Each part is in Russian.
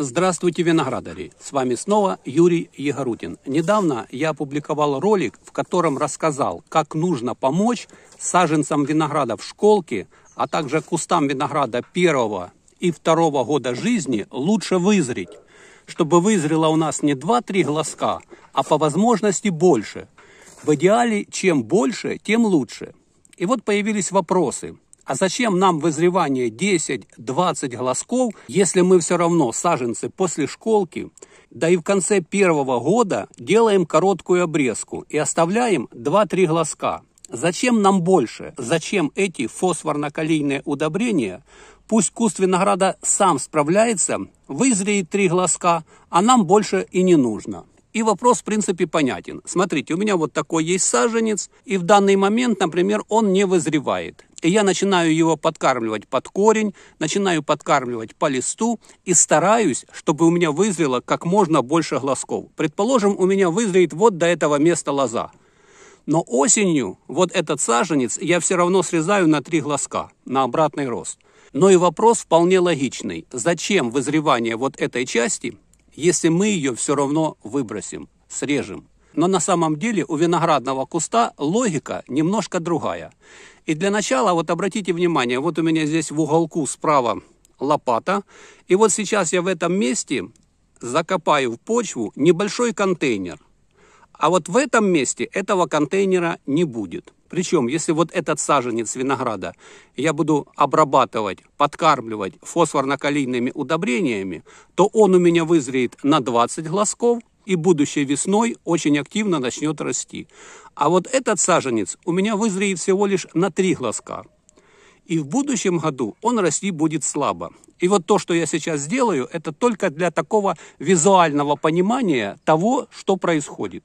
Здравствуйте, виноградари! С вами снова Юрий Егорутин. Недавно я опубликовал ролик, в котором рассказал, как нужно помочь саженцам винограда в школке, а также кустам винограда первого и второго года жизни лучше вызреть, чтобы вызрело у нас не 2-3 глазка, а по возможности больше. В идеале, чем больше, тем лучше. И вот появились вопросы – а зачем нам вызревание 10-20 глазков, если мы все равно саженцы после школки, да и в конце первого года делаем короткую обрезку и оставляем 2-3 глазка? Зачем нам больше? Зачем эти фосфорно-калийные удобрения? Пусть куст винограда сам справляется, вызреет три глазка, а нам больше и не нужно. И вопрос, в принципе, понятен. Смотрите, у меня вот такой есть саженец, и в данный момент, например, он не вызревает. И я начинаю его подкармливать под корень, начинаю подкармливать по листу и стараюсь, чтобы у меня вызрело как можно больше глазков. Предположим, у меня вызреет вот до этого места лоза. Но осенью вот этот саженец я все равно срезаю на три глазка, на обратный рост. Но и вопрос вполне логичный. Зачем вызревание вот этой части, если мы ее все равно выбросим, срежем? Но на самом деле у виноградного куста логика немножко другая. И для начала вот обратите внимание, вот у меня здесь в уголку справа лопата. И вот сейчас я в этом месте закопаю в почву небольшой контейнер. А вот в этом месте этого контейнера не будет. Причем, если вот этот саженец винограда я буду обрабатывать, подкармливать фосфорно-калийными удобрениями, то он у меня вызреет на 20 глазков, и будущей весной очень активно начнет расти. А вот этот саженец у меня вызреет всего лишь на три глазка. И в будущем году он расти будет слабо. И вот то, что я сейчас сделаю, это только для такого визуального понимания того, что происходит.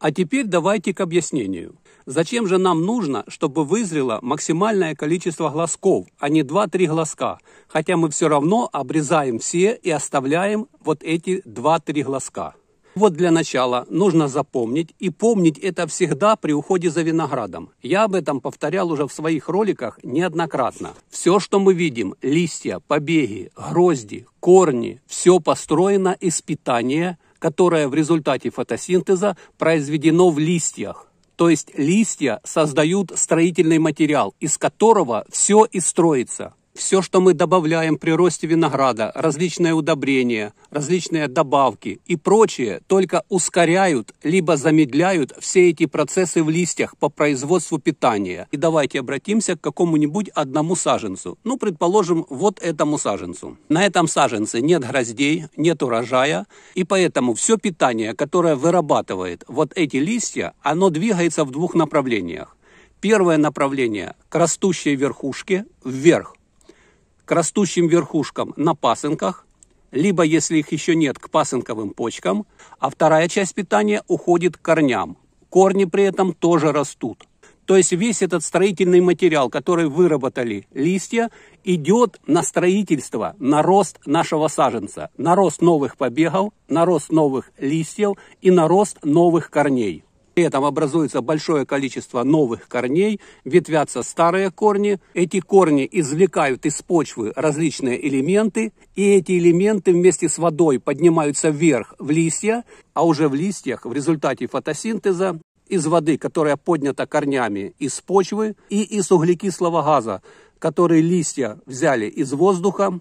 А теперь давайте к объяснению. Зачем же нам нужно, чтобы вызрело максимальное количество глазков, а не 2-3 глазка? Хотя мы все равно обрезаем все и оставляем вот эти 2-3 глазка. Вот для начала нужно запомнить, и помнить это всегда при уходе за виноградом. Я об этом повторял уже в своих роликах неоднократно. Все, что мы видим, листья, побеги, грозди, корни, все построено из питания, которое в результате фотосинтеза произведено в листьях то есть листья создают строительный материал, из которого все и строится – все, что мы добавляем при росте винограда, различные удобрения, различные добавки и прочее, только ускоряют либо замедляют все эти процессы в листьях по производству питания. И давайте обратимся к какому-нибудь одному саженцу. Ну, предположим, вот этому саженцу. На этом саженце нет гроздей, нет урожая, и поэтому все питание, которое вырабатывает вот эти листья, оно двигается в двух направлениях. Первое направление – к растущей верхушке, вверх – к растущим верхушкам на пасынках, либо, если их еще нет, к пасынковым почкам, а вторая часть питания уходит к корням. Корни при этом тоже растут. То есть весь этот строительный материал, который выработали листья, идет на строительство, на рост нашего саженца, на рост новых побегов, на рост новых листьев и на рост новых корней. При этом образуется большое количество новых корней, ветвятся старые корни. Эти корни извлекают из почвы различные элементы, и эти элементы вместе с водой поднимаются вверх в листья, а уже в листьях в результате фотосинтеза из воды, которая поднята корнями из почвы, и из углекислого газа, который листья взяли из воздуха,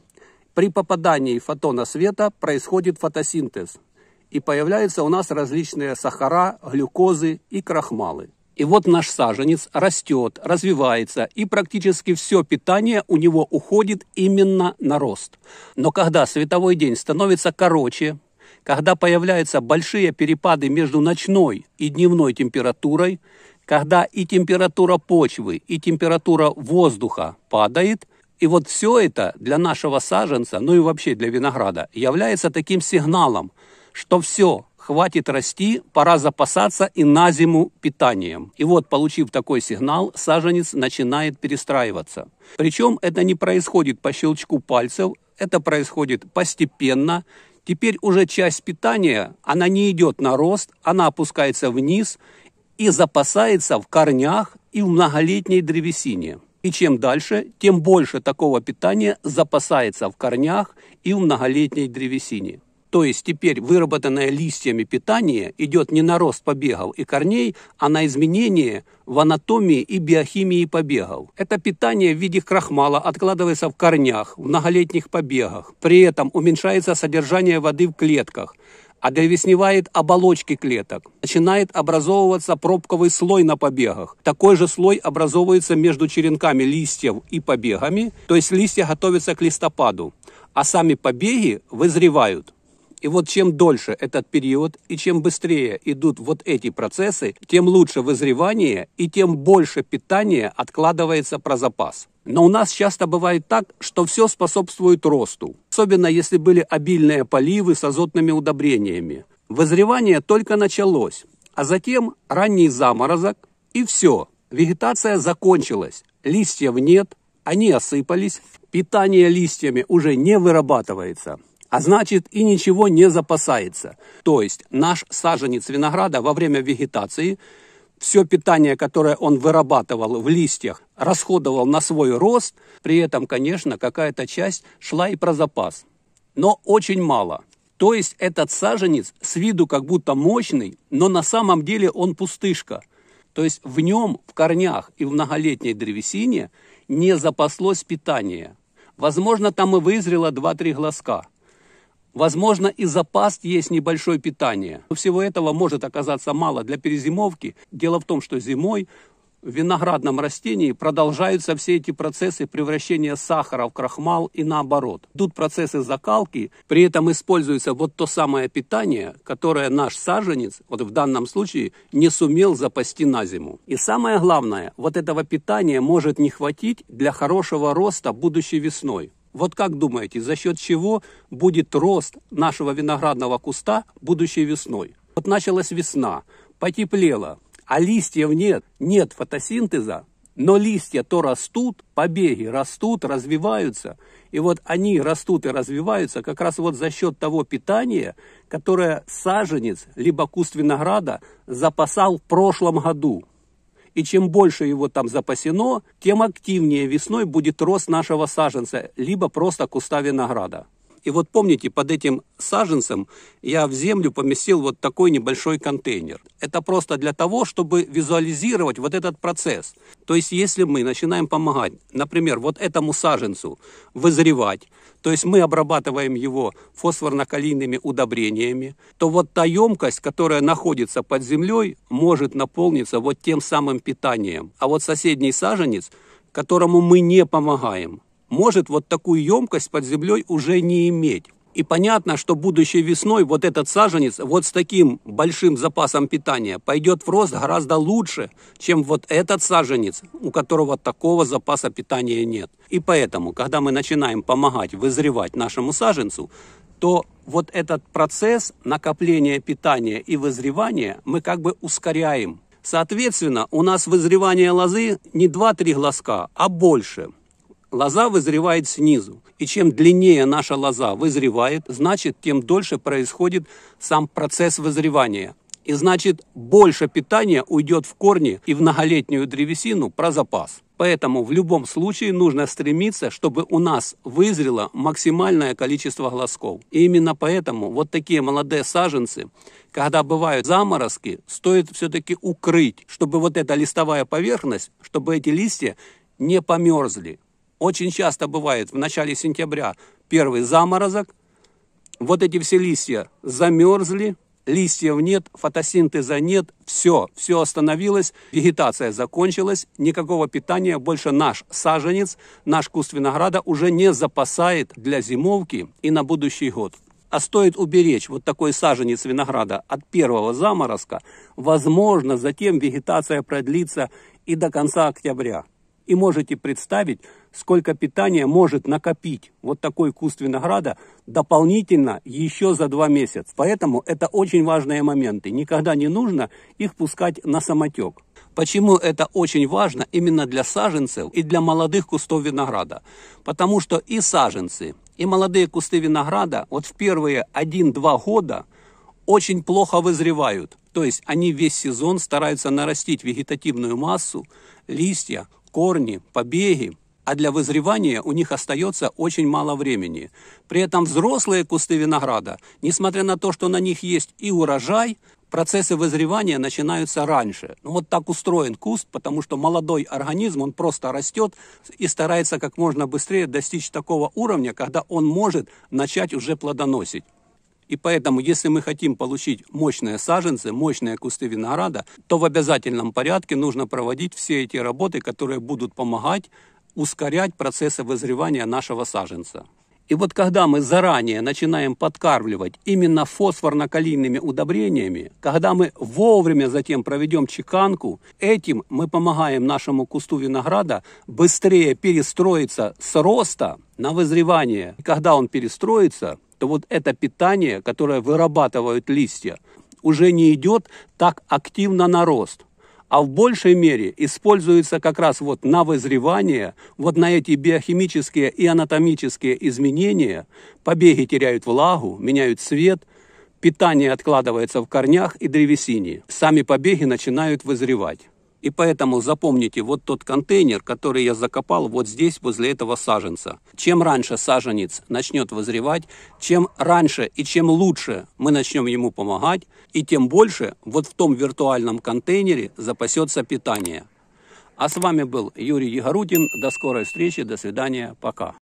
при попадании фотона света происходит фотосинтез и появляются у нас различные сахара, глюкозы и крахмалы. И вот наш саженец растет, развивается, и практически все питание у него уходит именно на рост. Но когда световой день становится короче, когда появляются большие перепады между ночной и дневной температурой, когда и температура почвы, и температура воздуха падает, и вот все это для нашего саженца, ну и вообще для винограда, является таким сигналом – что все, хватит расти, пора запасаться и на зиму питанием. И вот, получив такой сигнал, саженец начинает перестраиваться. Причем это не происходит по щелчку пальцев, это происходит постепенно. Теперь уже часть питания, она не идет на рост, она опускается вниз и запасается в корнях и в многолетней древесине. И чем дальше, тем больше такого питания запасается в корнях и в многолетней древесине. То есть теперь выработанное листьями питание идет не на рост побегов и корней, а на изменение в анатомии и биохимии побегов. Это питание в виде крахмала откладывается в корнях, в многолетних побегах. При этом уменьшается содержание воды в клетках, одеревесневает а оболочки клеток. Начинает образовываться пробковый слой на побегах. Такой же слой образовывается между черенками листьев и побегами, то есть листья готовятся к листопаду, а сами побеги вызревают. И вот чем дольше этот период и чем быстрее идут вот эти процессы, тем лучше вызревание и тем больше питания откладывается про запас. Но у нас часто бывает так, что все способствует росту, особенно если были обильные поливы с азотными удобрениями. Вызревание только началось, а затем ранний заморозок и все. Вегетация закончилась, листьев нет, они осыпались, питание листьями уже не вырабатывается – а значит и ничего не запасается. То есть наш саженец винограда во время вегетации все питание, которое он вырабатывал в листьях, расходовал на свой рост, при этом, конечно, какая-то часть шла и про запас, но очень мало. То есть этот саженец с виду как будто мощный, но на самом деле он пустышка. То есть в нем, в корнях и в многолетней древесине не запаслось питание. Возможно, там и вызрело 2-3 глазка – Возможно, и запас есть небольшое питание. Но всего этого может оказаться мало для перезимовки. Дело в том, что зимой в виноградном растении продолжаются все эти процессы превращения сахара в крахмал и наоборот. Идут процессы закалки, при этом используется вот то самое питание, которое наш саженец, вот в данном случае, не сумел запасти на зиму. И самое главное, вот этого питания может не хватить для хорошего роста будущей весной. Вот как думаете, за счет чего будет рост нашего виноградного куста будущей весной? Вот началась весна, потеплело, а листьев нет, нет фотосинтеза, но листья то растут, побеги растут, развиваются. И вот они растут и развиваются как раз вот за счет того питания, которое саженец, либо куст винограда запасал в прошлом году и чем больше его там запасено, тем активнее весной будет рост нашего саженца, либо просто куста винограда. И вот помните, под этим саженцем я в землю поместил вот такой небольшой контейнер. Это просто для того, чтобы визуализировать вот этот процесс. То есть если мы начинаем помогать, например, вот этому саженцу вызревать, то есть мы обрабатываем его фосфорно-калийными удобрениями, то вот та емкость, которая находится под землей, может наполниться вот тем самым питанием. А вот соседний саженец, которому мы не помогаем, может вот такую емкость под землей уже не иметь. И понятно, что будущей весной вот этот саженец вот с таким большим запасом питания пойдет в рост гораздо лучше, чем вот этот саженец, у которого такого запаса питания нет. И поэтому, когда мы начинаем помогать вызревать нашему саженцу, то вот этот процесс накопления питания и вызревания мы как бы ускоряем. Соответственно, у нас вызревание лозы не 2-3 глазка, а больше – Лоза вызревает снизу, и чем длиннее наша лоза вызревает, значит, тем дольше происходит сам процесс вызревания. И значит, больше питания уйдет в корни и в многолетнюю древесину про запас. Поэтому в любом случае нужно стремиться, чтобы у нас вызрело максимальное количество глазков. И именно поэтому вот такие молодые саженцы, когда бывают заморозки, стоит все-таки укрыть, чтобы вот эта листовая поверхность, чтобы эти листья не померзли. Очень часто бывает в начале сентября первый заморозок, вот эти все листья замерзли, листьев нет, фотосинтеза нет, все, все остановилось, вегетация закончилась, никакого питания больше наш саженец, наш куст винограда уже не запасает для зимовки и на будущий год. А стоит уберечь вот такой саженец винограда от первого заморозка, возможно, затем вегетация продлится и до конца октября. И можете представить, сколько питания может накопить вот такой куст винограда дополнительно еще за два месяца. Поэтому это очень важные моменты. Никогда не нужно их пускать на самотек. Почему это очень важно именно для саженцев и для молодых кустов винограда? Потому что и саженцы, и молодые кусты винограда вот в первые 1-2 года очень плохо вызревают. То есть они весь сезон стараются нарастить вегетативную массу, листья, корни, побеги, а для вызревания у них остается очень мало времени. При этом взрослые кусты винограда, несмотря на то, что на них есть и урожай, процессы вызревания начинаются раньше. Ну, вот так устроен куст, потому что молодой организм, он просто растет и старается как можно быстрее достичь такого уровня, когда он может начать уже плодоносить. И поэтому, если мы хотим получить мощные саженцы, мощные кусты винограда, то в обязательном порядке нужно проводить все эти работы, которые будут помогать ускорять процессы вызревания нашего саженца. И вот когда мы заранее начинаем подкармливать именно фосфорно-калийными удобрениями, когда мы вовремя затем проведем чеканку, этим мы помогаем нашему кусту винограда быстрее перестроиться с роста на вызревание. И когда он перестроится, то вот это питание, которое вырабатывают листья, уже не идет так активно на рост – а в большей мере используется как раз вот на вызревание, вот на эти биохимические и анатомические изменения. Побеги теряют влагу, меняют цвет, питание откладывается в корнях и древесине. Сами побеги начинают вызревать. И поэтому запомните вот тот контейнер, который я закопал вот здесь, возле этого саженца. Чем раньше саженец начнет возревать, чем раньше и чем лучше мы начнем ему помогать, и тем больше вот в том виртуальном контейнере запасется питание. А с вами был Юрий Егорутин. До скорой встречи, до свидания, пока.